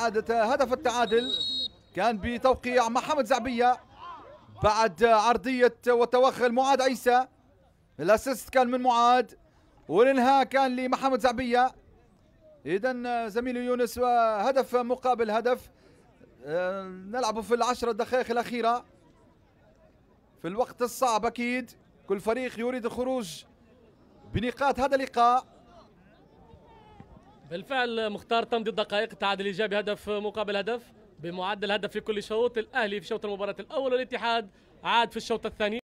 عادة هدف التعادل كان بتوقيع محمد زعبية بعد عرضية وتوغل المعاد عيسى الاسيست كان من معاد والانهاء كان لمحمد زعبية اذا زميله يونس هدف مقابل هدف آه، نلعب في العشر دقائق الاخيرة في الوقت الصعب اكيد كل فريق يريد الخروج بنقاط هذا اللقاء بالفعل مختار تمضي الدقائق تعادل ايجابي هدف مقابل هدف بمعدل هدف في كل شوط الاهلي في شوط المباراه الاول والاتحاد عاد في الشوط الثاني